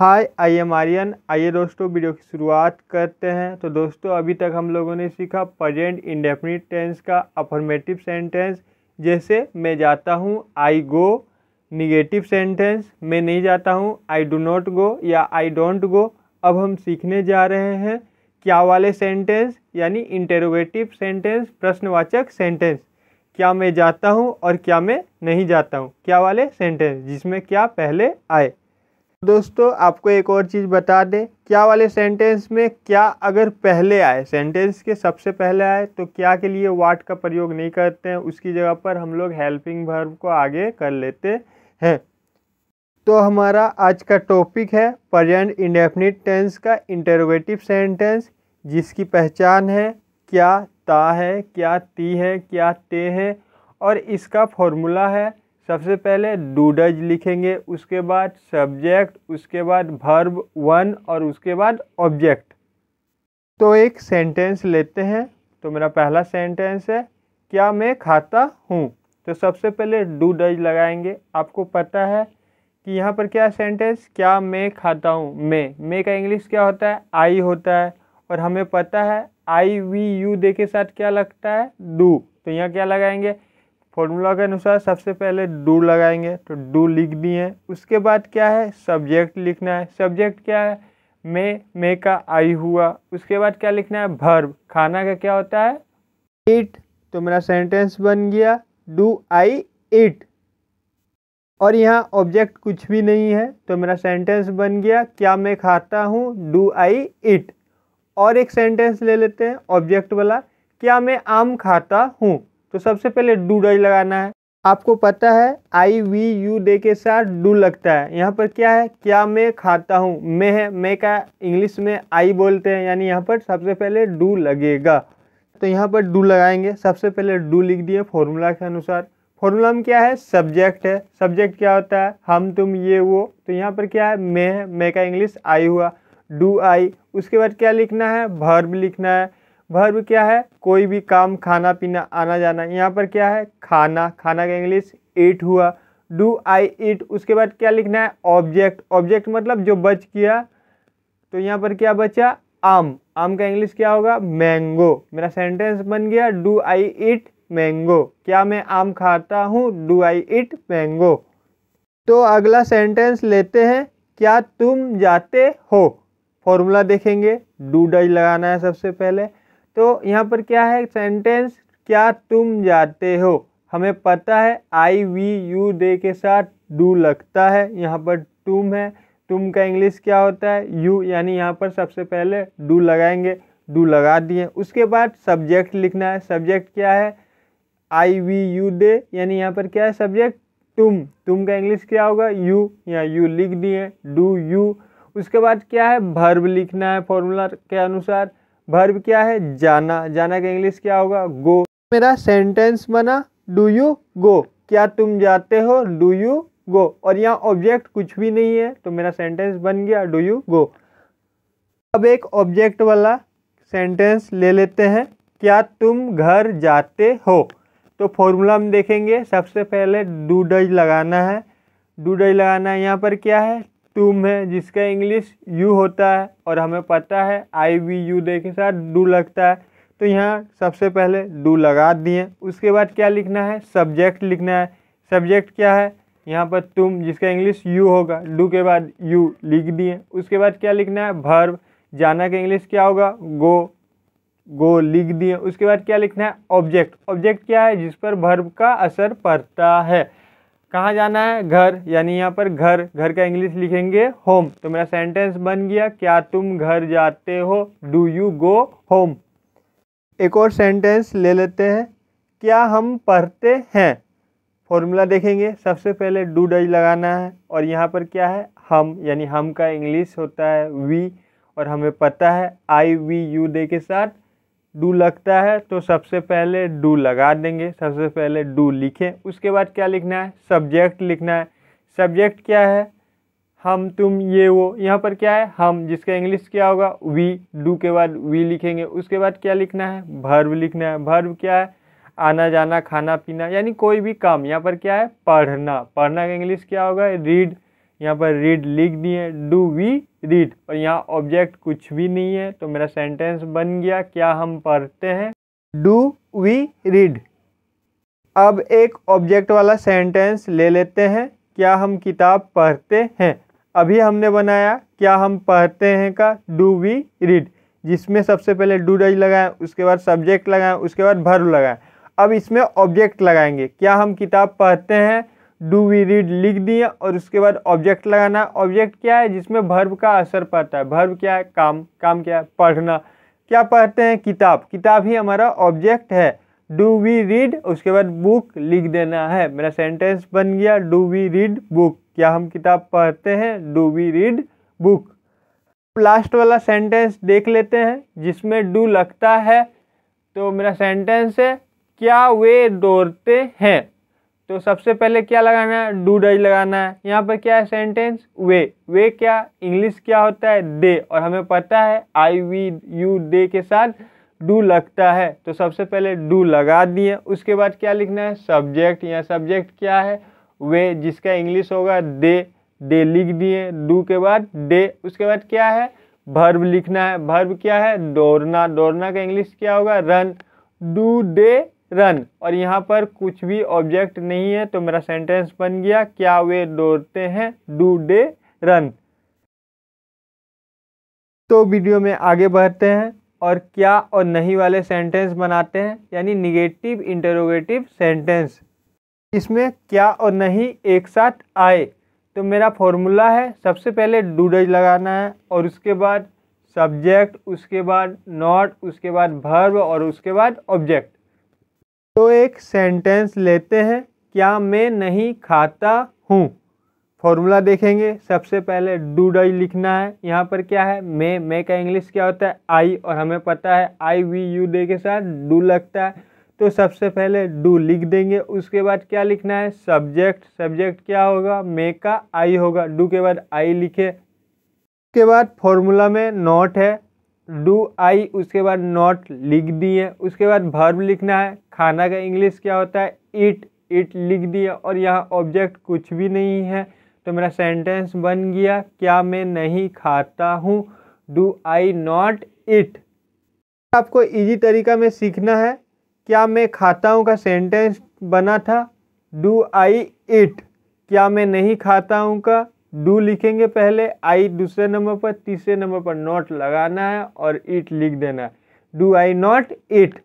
hi I am Aryan आइए दोस्तों video की शुरुआत करते हैं तो दोस्तों अभी तक हम लोगों ने सीखा प्रजेंट इंडेफिनिट टेंस का अफर्मेटिव सेंटेंस जैसे मैं जाता हूँ आई गो निगेटिव सेंटेंस मैं नहीं जाता हूँ आई डू नॉट गो या आई डोंट गो अब हम सीखने जा रहे हैं क्या वाले सेंटेंस यानी इंटेरोगेटिव सेंटेंस प्रश्नवाचक सेंटेंस क्या मैं जाता हूँ और क्या मैं नहीं जाता हूँ क्या वाले सेंटेंस जिसमें क्या पहले आए दोस्तों आपको एक और चीज़ बता दें क्या वाले सेंटेंस में क्या अगर पहले आए सेंटेंस के सबसे पहले आए तो क्या के लिए वाट का प्रयोग नहीं करते हैं उसकी जगह पर हम लोग हेल्पिंग वर्ब को आगे कर लेते हैं तो हमारा आज का टॉपिक है पर्यंट इंडेफिनिट टेंस का इंटरोगेटिव सेंटेंस जिसकी पहचान है क्या ता है क्या ती है क्या ते है और इसका फॉर्मूला है सबसे पहले डूडज लिखेंगे उसके बाद सब्जेक्ट उसके बाद भर्ब वन और उसके बाद ऑब्जेक्ट तो एक सेंटेंस लेते हैं तो मेरा पहला सेंटेंस है क्या मैं खाता हूँ तो सबसे पहले डू डज लगाएंगे आपको पता है कि यहाँ पर क्या सेंटेंस क्या मैं खाता हूँ मैं मैं का इंग्लिश क्या होता है आई होता है और हमें पता है आई वी यू दे के साथ क्या लगता है डू तो यहाँ क्या लगाएंगे फॉर्मूला के अनुसार सबसे पहले डू लगाएंगे तो डू लिख दिए उसके बाद क्या है सब्जेक्ट लिखना है सब्जेक्ट क्या है मे मे का आई हुआ उसके बाद क्या लिखना है भर्व खाना का क्या होता है ईट तो मेरा सेंटेंस बन गया डू आई ईट और यहाँ ऑब्जेक्ट कुछ भी नहीं है तो मेरा सेंटेंस बन गया क्या मैं खाता हूँ डू आई ईट और एक सेंटेंस ले लेते हैं ऑब्जेक्ट वाला क्या मैं आम खाता हूँ तो सबसे पहले डू डज लगाना है आपको पता है आई वी यू डे के साथ डू लगता है यहाँ पर क्या है क्या मैं खाता हूँ मैं है मैं का इंग्लिश में आई बोलते हैं यानी यहाँ पर सबसे पहले डू लगेगा तो यहाँ पर डू लगाएंगे सबसे पहले डू लिख दिए फॉर्मूला के अनुसार फॉर्मूला में क्या है सब्जेक्ट है सब्जेक्ट क्या होता है हम तुम ये वो तो यहाँ पर क्या है मैं है मैं का इंग्लिश आई हुआ डू आई उसके बाद क्या लिखना है भर्ब लिखना है वर्ब क्या है कोई भी काम खाना पीना आना जाना यहाँ पर क्या है खाना खाना का इंग्लिश ईट हुआ डू आई ईट उसके बाद क्या लिखना है ऑब्जेक्ट ऑब्जेक्ट मतलब जो बच किया तो यहाँ पर क्या बचा आम आम का इंग्लिश क्या होगा मैंगो मेरा सेंटेंस बन गया डू आई ईट मैंगो क्या मैं आम खाता हूँ डू आई ईट मैंगो तो अगला सेंटेंस लेते हैं क्या तुम जाते हो फॉर्मूला देखेंगे डू डज लगाना है सबसे पहले तो यहाँ पर क्या है सेंटेंस क्या तुम जाते हो हमें पता है आई वी यू दे के साथ डू लगता है यहाँ पर तुम है तुम का इंग्लिश क्या होता है यू यानी यहाँ पर सबसे पहले डू लगाएंगे डू लगा दिए उसके बाद सब्जेक्ट लिखना है सब्जेक्ट क्या है आई वी यू दे यानी यहाँ पर क्या है सब्जेक्ट तुम तुम का इंग्लिश क्या होगा यू या यू लिख दिए डू यू उसके बाद क्या है भर्ब लिखना है फॉर्मूला के अनुसार वर्ब क्या है जाना जाना का इंग्लिश क्या होगा गो मेरा सेंटेंस बना डू यू गो क्या तुम जाते हो डू यू गो और यहाँ ऑब्जेक्ट कुछ भी नहीं है तो मेरा सेंटेंस बन गया डू यू गो अब एक ऑब्जेक्ट वाला सेंटेंस ले लेते हैं क्या तुम घर जाते हो तो फॉर्मूला हम देखेंगे सबसे पहले डू डज लगाना है डू डज लगाना है यहाँ पर क्या है तुम है जिसका इंग्लिश यू होता है और हमें पता है आई वी यू दे के साथ डू लगता है तो यहाँ सबसे पहले डू लगा दिए उसके बाद क्या लिखना है सब्जेक्ट लिखना है सब्जेक्ट क्या है यहाँ पर तुम जिसका इंग्लिश यू होगा डू के बाद यू लिख दिए उसके बाद क्या लिखना है भर्व जाना का इंग्लिश क्या होगा गो गो लिख दिए उसके बाद क्या लिखना है ऑब्जेक्ट ऑब्जेक्ट क्या है जिस पर भर्व का असर पड़ता है कहाँ जाना है घर यानी यहाँ पर घर घर का इंग्लिश लिखेंगे होम तो मेरा सेंटेंस बन गया क्या तुम घर जाते हो डू यू गो होम एक और सेंटेंस ले लेते हैं क्या हम पढ़ते हैं फॉर्मूला देखेंगे सबसे पहले डू डज लगाना है और यहाँ पर क्या है हम यानी हम का इंग्लिश होता है वी और हमें पता है आई वी यू डे के साथ डू लगता है तो सबसे पहले डू लगा देंगे सबसे पहले डू लिखें उसके बाद क्या लिखना है सब्जेक्ट लिखना है सब्जेक्ट क्या है हम तुम ये वो यहाँ पर क्या है हम जिसका इंग्लिश क्या होगा वी डू के बाद वी लिखेंगे उसके बाद क्या लिखना है भर्व लिखना है भर्व क्या है आना जाना खाना पीना यानी कोई भी काम यहाँ पर क्या है पढ़ना पढ़ना का इंग्लिश क्या होगा रीड यहाँ पर रीड लिख दिए डू वी रीड और यहाँ ऑब्जेक्ट कुछ भी नहीं है तो मेरा सेंटेंस बन गया क्या हम पढ़ते हैं डू वी रीड अब एक ऑब्जेक्ट वाला सेंटेंस ले लेते हैं क्या हम किताब पढ़ते हैं अभी हमने बनाया क्या हम पढ़ते हैं का डू वी रीड जिसमें सबसे पहले डू डज लगाएं उसके बाद सब्जेक्ट लगाएं उसके बाद भर लगाएं अब इसमें ऑब्जेक्ट लगाएंगे क्या हम किताब पढ़ते हैं डू वी रीड लिख दिया और उसके बाद ऑब्जेक्ट लगाना ऑब्जेक्ट क्या है जिसमें भर्व का असर पड़ता है भर्व क्या है काम काम क्या है पढ़ना क्या पढ़ते हैं किताब किताब ही हमारा ऑब्जेक्ट है डू वी रीड उसके बाद बुक लिख देना है मेरा सेंटेंस बन गया डू वी रीड बुक क्या हम किताब पढ़ते हैं do we read book last वाला सेंटेंस देख लेते हैं जिसमें डू लगता है तो मेरा सेंटेंस है क्या वे दौड़ते हैं तो सबसे पहले क्या लगाना है डू डज लगाना है यहाँ पर क्या है सेंटेंस वे वे क्या इंग्लिश क्या होता है दे और हमें पता है आई वी यू दे के साथ डू लगता है तो सबसे पहले डू लगा दिए उसके बाद क्या लिखना है सब्जेक्ट या सब्जेक्ट क्या है वे जिसका इंग्लिश होगा दे दे लिख दिए डू के बाद दे उसके बाद क्या है भर्व लिखना है भर्व क्या है दौड़ना दौड़ना का इंग्लिश क्या होगा रन डू दे रन और यहाँ पर कुछ भी ऑब्जेक्ट नहीं है तो मेरा सेंटेंस बन गया क्या वे दौड़ते हैं डू डे रन तो वीडियो में आगे बढ़ते हैं और क्या और नहीं वाले सेंटेंस बनाते हैं यानी निगेटिव इंटरोगेटिव सेंटेंस इसमें क्या और नहीं एक साथ आए तो मेरा फॉर्मूला है सबसे पहले डूडज लगाना है और उसके बाद सब्जेक्ट उसके बाद नॉट उसके बाद भर्व और उसके बाद ऑब्जेक्ट तो एक सेंटेंस लेते हैं क्या मैं नहीं खाता हूँ फॉर्मूला देखेंगे सबसे पहले डू डई लिखना है यहाँ पर क्या है मैं मैं का इंग्लिश क्या होता है आई और हमें पता है आई वी यू डे के साथ डू लगता है तो सबसे पहले डू लिख देंगे उसके बाद क्या लिखना है सब्जेक्ट सब्जेक्ट क्या होगा मे का आई होगा डू के बाद आई लिखे उसके बाद फॉर्मूला में नॉट है डू आई उसके बाद नॉट लिख दिए उसके बाद भर्ब लिखना है खाना का इंग्लिश क्या होता है ईट ईट लिख दिया और यहाँ ऑब्जेक्ट कुछ भी नहीं है तो मेरा सेंटेंस बन गया क्या मैं नहीं खाता हूँ डू आई नॉट इट आपको इजी तरीका में सीखना है क्या मैं खाता हूँ का सेंटेंस बना था डू आई इट क्या मैं नहीं खाता हूँ का डू लिखेंगे पहले आई दूसरे नंबर पर तीसरे नंबर पर नॉट लगाना है और इट लिख देना है डू आई नॉट इट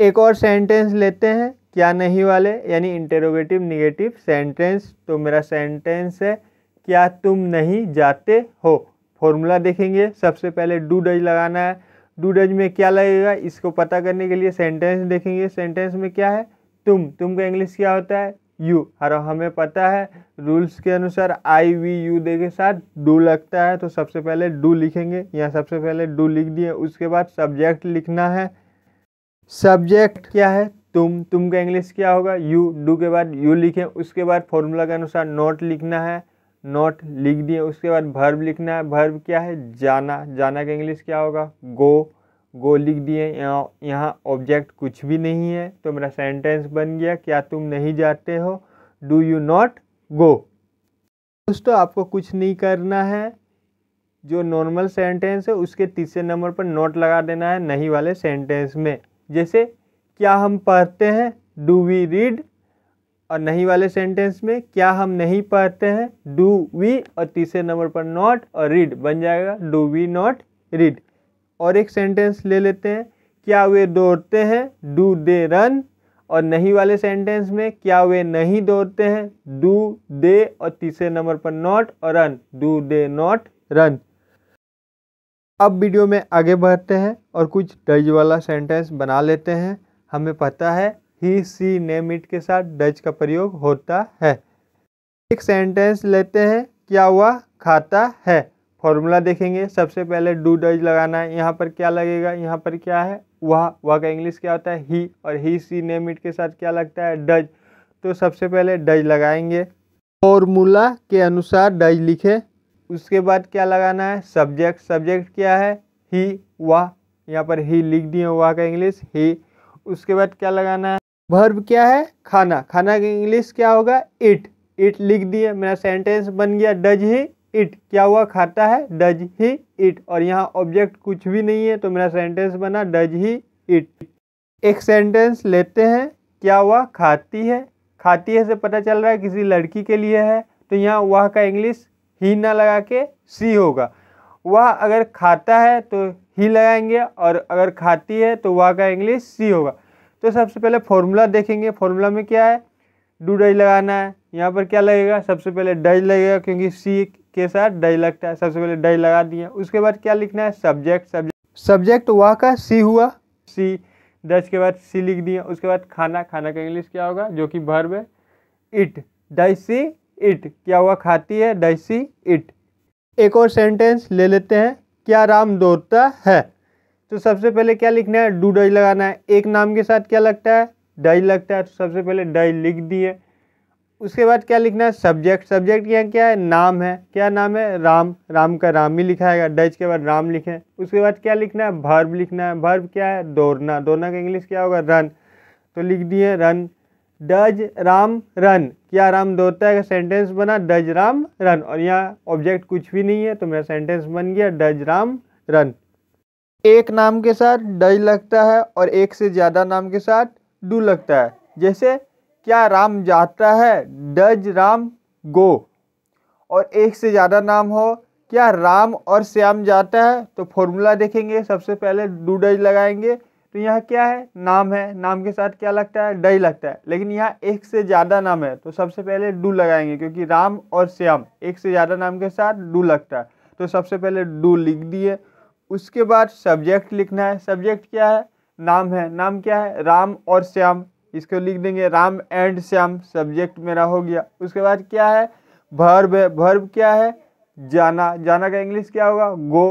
एक और सेंटेंस लेते हैं क्या नहीं वाले यानी इंटेरोगेटिव निगेटिव सेंटेंस तो मेरा सेंटेंस है क्या तुम नहीं जाते हो फॉर्मूला देखेंगे सबसे पहले डू डज लगाना है डू डज में क्या लगेगा इसको पता करने के लिए सेंटेंस देखेंगे सेंटेंस में क्या है तुम तुम का इंग्लिश क्या होता है यू हर हमें पता है रूल्स के अनुसार आई वी यू दे के साथ डू लगता है तो सबसे पहले डू लिखेंगे यहाँ सबसे पहले डू लिख दिए उसके बाद सब्जेक्ट लिखना है सब्जेक्ट क्या है तुम तुम का इंग्लिश क्या होगा यू डू के बाद यू लिखें उसके बाद फॉर्मूला के अनुसार नोट लिखना है नोट लिख दिए उसके बाद भर्ब लिखना है भर्ब क्या है जाना जाना का इंग्लिश क्या होगा गो गो लिख दिए यहाँ यहाँ ऑब्जेक्ट कुछ भी नहीं है तो मेरा सेंटेंस बन गया क्या तुम नहीं जाते हो डू यू नॉट गो दोस्तों आपको कुछ नहीं करना है जो नॉर्मल सेंटेंस है उसके तीसरे नंबर पर नोट लगा देना है नहीं वाले सेंटेंस में जैसे क्या हम पढ़ते हैं डू वी रीड और नहीं वाले सेंटेंस में क्या हम नहीं पढ़ते हैं डू वी और तीसरे नंबर पर नॉट और रीड बन जाएगा डू वी नॉट रीड और एक सेंटेंस ले लेते हैं क्या वे दौड़ते हैं डू दे रन और नहीं वाले सेंटेंस में क्या वे नहीं दौड़ते हैं डू दे और तीसरे नंबर पर नॉट और run do they not run अब वीडियो में आगे बढ़ते हैं और कुछ डज वाला सेंटेंस बना लेते हैं हमें पता है ही सी नेम इट के साथ डज का प्रयोग होता है एक सेंटेंस लेते हैं क्या वह खाता है फॉर्मूला देखेंगे सबसे पहले डू डज लगाना है यहाँ पर क्या लगेगा यहाँ पर क्या है वह वह का इंग्लिश क्या होता है ही और ही सी नेम इट के साथ क्या लगता है डज तो सबसे पहले डज लगाएंगे फॉर्मूला के अनुसार डज लिखे उसके बाद क्या लगाना है सब्जेक्ट सब्जेक्ट क्या है ही वाह यहाँ पर ही लिख दिए वाह का इंग्लिश ही उसके बाद क्या लगाना है वर्ब क्या है खाना खाना का इंग्लिश क्या होगा इट इट लिख दिए मेरा सेंटेंस बन गया डज ही इट क्या हुआ खाता है डज ही इट और यहाँ ऑब्जेक्ट कुछ भी नहीं है तो मेरा सेंटेंस बना डज ही इट एक सेंटेंस लेते हैं क्या हुआ खाती है खाती है से पता चल रहा है किसी लड़की के लिए है तो यहाँ वह का इंग्लिश ही ना लगा के सी होगा वह अगर खाता है तो ही लगाएंगे और अगर खाती है तो वह का इंग्लिश सी होगा तो सबसे पहले फॉर्मूला देखेंगे फॉर्मूला में क्या है डू डज लगाना है यहाँ पर क्या लगेगा सबसे पहले डज लगेगा क्योंकि सी के साथ डज लगता है सबसे पहले डज लगा दिया उसके बाद क्या लिखना है सब्जेक्ट सब्जेक्ट सब्जेक्ट वह का सी हुआ सी डज के बाद सी लिख दिया उसके बाद खाना खाना का इंग्लिश क्या होगा जो कि भर्व है इट डज सी इट क्या हुआ खाती है डज सी इट एक और सेंटेंस ले लेते हैं क्या राम दौड़ता है तो सबसे पहले क्या लिखना है डू डज लगाना है एक नाम के साथ क्या लगता है डज लगता है तो सबसे पहले डज लिख दिए उसके बाद क्या लिखना है सब्जेक्ट सब्जेक्ट यहाँ क्या है नाम है क्या नाम है राम राम का राम ही लिखा है डज के बाद राम लिखें उसके बाद क्या लिखना है भर्व लिखना है भर्व क्या है दौड़ना दौड़ना का इंग्लिश क्या होगा रन तो लिख दिए रन डज राम रन क्या राम दौड़ता है का सेंटेंस बना डज राम रन और यहाँ ऑब्जेक्ट कुछ भी नहीं है तो मेरा सेंटेंस बन गया डज राम रन एक नाम के साथ डज लगता है और एक से ज़्यादा नाम के साथ डू लगता है जैसे क्या राम जाता है डज राम गो और एक से ज़्यादा नाम हो क्या राम और श्याम जाता है तो फॉर्मूला देखेंगे सबसे पहले डू डज लगाएंगे तो यहाँ क्या है नाम है नाम के साथ क्या लगता है डई लगता है लेकिन यहाँ एक से ज़्यादा नाम है तो सबसे पहले डू लगाएंगे क्योंकि राम और श्याम एक से ज़्यादा नाम के साथ डू लगता है तो सबसे पहले डू लिख दिए उसके बाद सब्जेक्ट लिखना है सब्जेक्ट क्या है नाम है नाम क्या है राम और श्याम इसको लिख देंगे राम एंड श्याम सब्जेक्ट मेरा हो गया उसके बाद क्या है भर्ब है भर्ब क्या है जाना जाना का इंग्लिश क्या होगा गो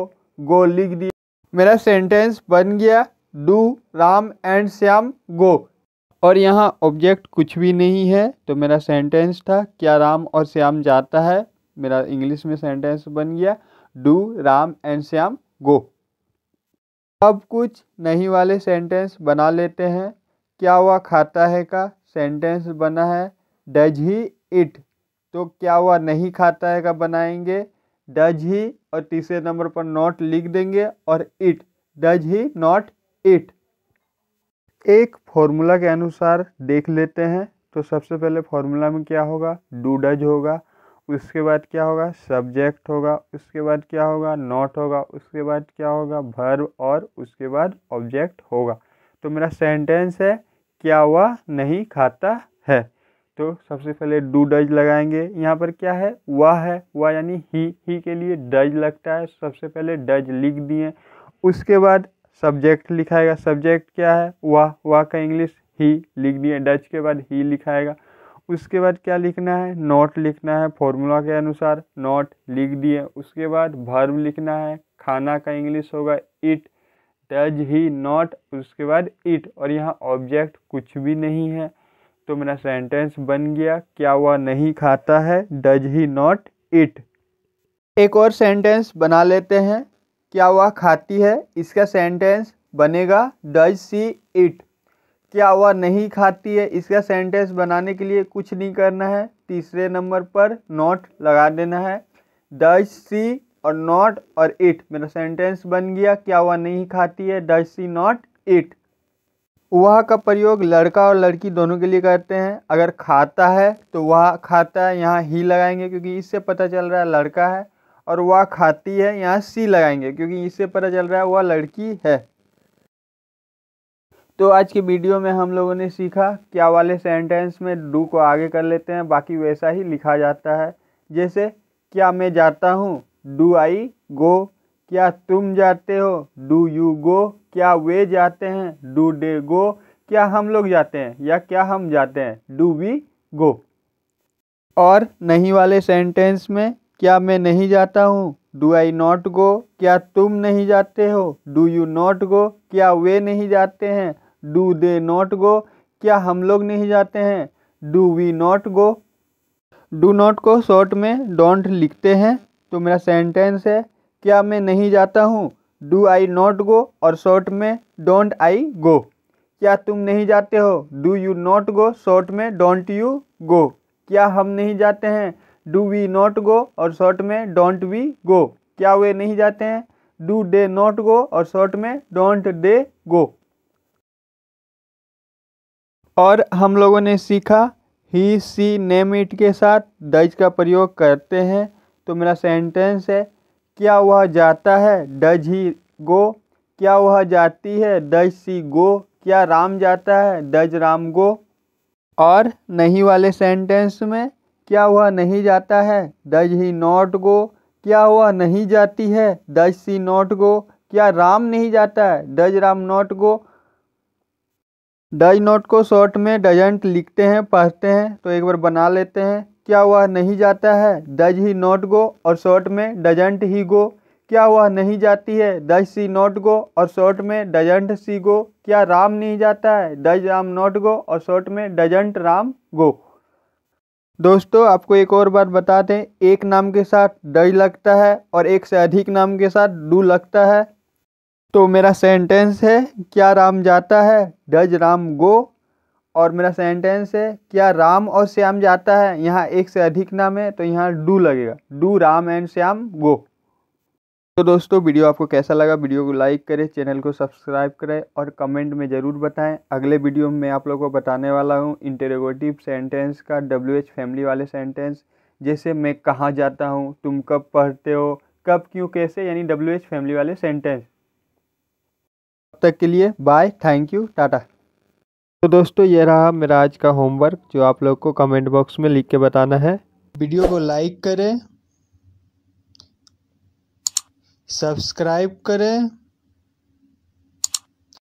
गो लिख दिए मेरा सेंटेंस बन गया do Ram and Shyam go और यहाँ ऑब्जेक्ट कुछ भी नहीं है तो मेरा सेंटेंस था क्या राम और श्याम जाता है मेरा इंग्लिश में सेंटेंस बन गया do Ram and Shyam go अब कुछ नहीं वाले सेंटेंस बना लेते हैं क्या वह खाता है का सेंटेंस बना है डज ही इट तो क्या वह नहीं खाता है का बनाएंगे डज ही और तीसरे नंबर पर नॉट लिख देंगे और it does he not eat एक फॉर्मूला के अनुसार देख लेते हैं तो सबसे पहले फॉर्मूला में क्या होगा डूडज होगा उसके बाद क्या होगा सब्जेक्ट होगा उसके बाद क्या होगा नॉट होगा उसके बाद क्या होगा भर्व और उसके बाद ऑब्जेक्ट होगा तो मेरा सेंटेंस है क्या हुआ नहीं खाता है तो सबसे पहले डू डज लगाएंगे यहाँ पर क्या है वह है वह यानी ही ही के लिए डज लगता है सबसे पहले डज लिख दिए उसके बाद सब्जेक्ट लिखाएगा सब्जेक्ट क्या है वाह वाह का इंग्लिश ही लिख दिया डच के बाद ही लिखाएगा उसके बाद क्या लिखना है नोट लिखना है फॉर्मूला के अनुसार नोट लिख दिए उसके बाद भर्व लिखना है खाना का इंग्लिश होगा इट डज ही नॉट उसके बाद इट और यहाँ ऑब्जेक्ट कुछ भी नहीं है तो मेरा सेंटेंस बन गया क्या वह नहीं खाता है डज ही नॉट इट एक और सेंटेंस बना लेते हैं क्या वह खाती है इसका सेंटेंस बनेगा डज सी इट क्या वह नहीं खाती है इसका सेंटेंस बनाने के लिए कुछ नहीं करना है तीसरे नंबर पर नॉट लगा देना है डज सी और नॉट और इट मेरा सेंटेंस बन गया क्या वह नहीं खाती है डज सी नॉट इट वह का प्रयोग लड़का और लड़की दोनों के लिए करते हैं अगर खाता है तो वह खाता है यहाँ ही लगाएंगे क्योंकि इससे पता चल रहा है लड़का है और वह खाती है यहाँ सी लगाएंगे क्योंकि इससे पता चल रहा है वह लड़की है तो आज के वीडियो में हम लोगों ने सीखा क्या वाले सेंटेंस में डू को आगे कर लेते हैं बाकी वैसा ही लिखा जाता है जैसे क्या मैं जाता हूँ डू आई गो क्या तुम जाते हो डू यू गो क्या वे जाते हैं डू डे गो क्या हम लोग जाते हैं या क्या हम जाते हैं डू वी गो और नहीं वाले सेंटेंस में क्या मैं नहीं जाता हूँ डू आई नॉट गो क्या तुम नहीं जाते हो डू यू नॉट गो क्या वे नहीं जाते हैं डू दे नॉट गो क्या हम लोग नहीं जाते हैं do we not go do not को शॉर्ट में डोंट लिखते हैं तो मेरा सेंटेंस है क्या मैं नहीं जाता हूँ डू आई नॉट गो और शॉर्ट में डोंट आई गो क्या तुम नहीं जाते हो do you not go short में डोंट यू गो क्या हम नहीं जाते हैं डू वी नॉट गो और शॉर्ट में डोंट वी गो क्या वे नहीं जाते हैं डू डे नॉट गो और शॉर्ट में डोंट डे गो और हम लोगों ने सीखा ही सी नेम इट के साथ डज का प्रयोग करते हैं तो मेरा सेंटेंस है क्या वह जाता है डज ही गो क्या वह जाती है डज सी गो क्या राम जाता है डज राम गो और नहीं वाले सेंटेंस में क्या हुआ नहीं जाता है डज ही नॉट गो क्या हुआ नहीं जाती है दज सी नॉट गो क्या राम नहीं जाता है does Ram not go does not को शॉर्ट में डजेंट लिखते हैं पढ़ते हैं तो एक बार बना लेते हैं क्या हुआ नहीं जाता है डज ही नॉट गो और शॉर्ट में डजेंट ही गो क्या वह नहीं जाती है दज सी नॉट गो और शॉर्ट में डजेंट सी गो क्या राम नहीं जाता है डज राम नॉट गो और शॉर्ट में डजेंट राम गो दोस्तों आपको एक और बात बता दें एक नाम के साथ डज लगता है और एक से अधिक नाम के साथ डू लगता है तो मेरा सेंटेंस है क्या राम जाता है डज राम गो और मेरा सेंटेंस है क्या राम और श्याम जाता है यहाँ एक से अधिक नाम है तो यहाँ डू लगेगा do Ram and Shyam go तो दोस्तों वीडियो आपको कैसा लगा वीडियो को लाइक करें चैनल को सब्सक्राइब करें और कमेंट में ज़रूर बताएं अगले वीडियो में मैं आप लोगों को बताने वाला हूं इंटेरोगेटिव सेंटेंस का डब्ल्यू एच फैमिली वाले सेंटेंस जैसे मैं कहाँ जाता हूं तुम कब पढ़ते हो कब क्यों कैसे यानी डब्ल्यू एच फैमिली वाले सेंटेंस अब तक के लिए बाय थैंक यू टाटा तो दोस्तों ये रहा मेरा आज का होमवर्क जो आप लोग को कमेंट बॉक्स में लिख के बताना है वीडियो को लाइक करें सब्सक्राइब करें